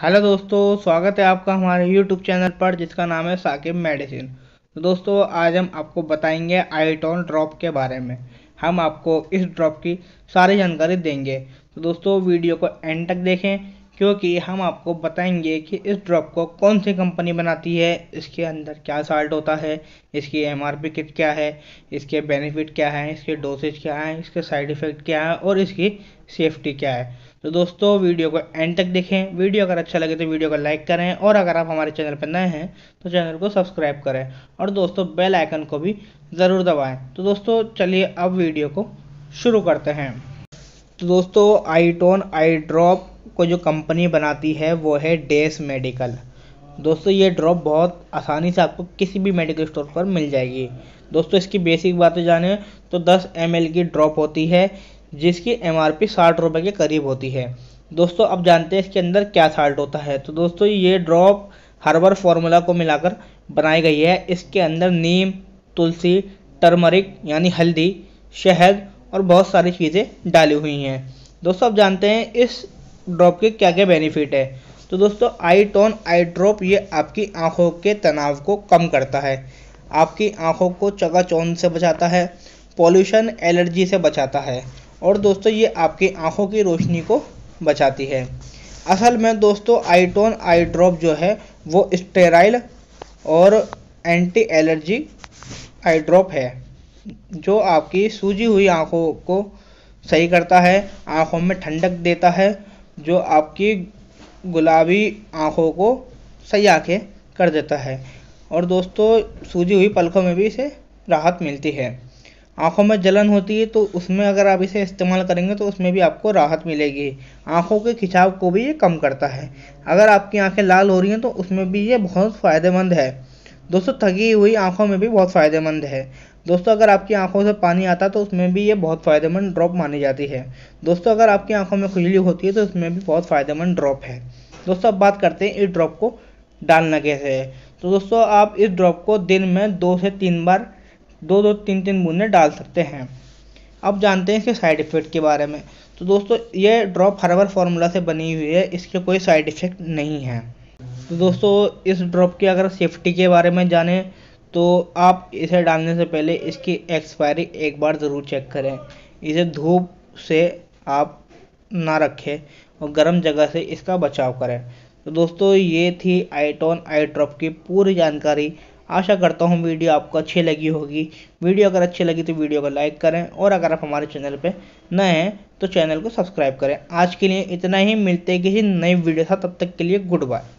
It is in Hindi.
हेलो दोस्तों स्वागत है आपका हमारे यूट्यूब चैनल पर जिसका नाम है साकिब मेडिसिन तो दोस्तों आज हम आपको बताएंगे आईटोन ड्रॉप के बारे में हम आपको इस ड्रॉप की सारी जानकारी देंगे तो दोस्तों वीडियो को एंड तक देखें क्योंकि हम आपको बताएंगे कि इस ड्रॉप को कौन सी कंपनी बनाती है इसके अंदर क्या साल्ट होता है इसकी एम आर पी कित क्या है इसके बेनिफिट क्या है इसके डोसेज क्या है इसके साइड इफ़ेक्ट क्या है और इसकी सेफ्टी क्या है तो दोस्तों वीडियो को एंड तक देखें वीडियो अगर अच्छा लगे तो वीडियो को लाइक करें और अगर आप हमारे चैनल पर नए हैं तो चैनल को सब्सक्राइब करें और दोस्तों बेल आइकन को भी ज़रूर दबाएँ तो दोस्तों चलिए अब वीडियो को शुरू करते हैं तो दोस्तों आईटोन आई ड्रॉप को जो कंपनी बनाती है वो है डेस मेडिकल दोस्तों ये ड्रॉप बहुत आसानी से आपको किसी भी मेडिकल स्टोर पर मिल जाएगी दोस्तों इसकी बेसिक बातें जाने तो 10 एम की ड्रॉप होती है जिसकी एम आर पी साठ के करीब होती है दोस्तों अब जानते हैं इसके अंदर क्या साल्ट होता है तो दोस्तों ये ड्रॉप हर्बर फार्मूला को मिलाकर बनाई गई है इसके अंदर नीम तुलसी टर्मरिक यानी हल्दी शहद और बहुत सारी चीज़ें डाली हुई हैं दोस्तों आप जानते हैं इस ड्रॉप के क्या क्या बेनिफिट है तो दोस्तों आई टोन आई ड्रॉप ये आपकी आंखों के तनाव को कम करता है आपकी आंखों को चकाचौंध से बचाता है पॉल्यूशन एलर्जी से बचाता है और दोस्तों ये आपकी आंखों की रोशनी को बचाती है असल में दोस्तों टोन आई ड्रॉप जो है वो स्टेराइल और एंटी एलर्जी आई ड्रॉप है जो आपकी सूजी हुई आंखों को सही करता है आंखों में ठंडक देता है जो आपकी गुलाबी आँखों को सही आँखें कर देता है और दोस्तों सूजी हुई पलकों में भी इसे राहत मिलती है आँखों में जलन होती है तो उसमें अगर आप इसे इस्तेमाल करेंगे तो उसमें भी आपको राहत मिलेगी आँखों के खिंचाव को भी ये कम करता है अगर आपकी आँखें लाल हो रही हैं तो उसमें भी ये बहुत फ़ायदेमंद है दोस्तों थकी हुई आँखों में भी बहुत फ़ायदेमंद है दोस्तों अगर आपकी आंखों से पानी आता तो उसमें भी ये बहुत फ़ायदेमंद ड्रॉप मानी जाती है दोस्तों अगर आपकी आंखों में खुजली होती है तो उसमें भी बहुत फ़ायदेमंद ड्रॉप है दोस्तों अब बात करते हैं इस ड्रॉप को डालना कैसे है तो दोस्तों आप इस ड्रॉप को दिन में दो से तीन बार दो दो तीन तीन बूंदे डाल सकते हैं अब जानते हैं इसके साइड इफ़ेक्ट के बारे में तो दोस्तों ये ड्रॉप हर्बल फार्मूला से बनी हुई है इसके कोई साइड इफ़ेक्ट नहीं है तो दोस्तों इस ड्रॉप की अगर सेफ्टी के बारे में जाने तो आप इसे डालने से पहले इसकी एक्सपायरी एक बार ज़रूर चेक करें इसे धूप से आप ना रखें और गर्म जगह से इसका बचाव करें तो दोस्तों ये थी आईटोन आई ड्रॉप की पूरी जानकारी आशा करता हूँ वीडियो आपको अच्छी लगी होगी वीडियो अगर अच्छी लगी तो वीडियो को लाइक करें और अगर आप हमारे चैनल पर नए हैं तो चैनल को सब्सक्राइब करें आज के लिए इतना ही मिलते हैं किसी नई वीडियो था तब तक के लिए गुड बाय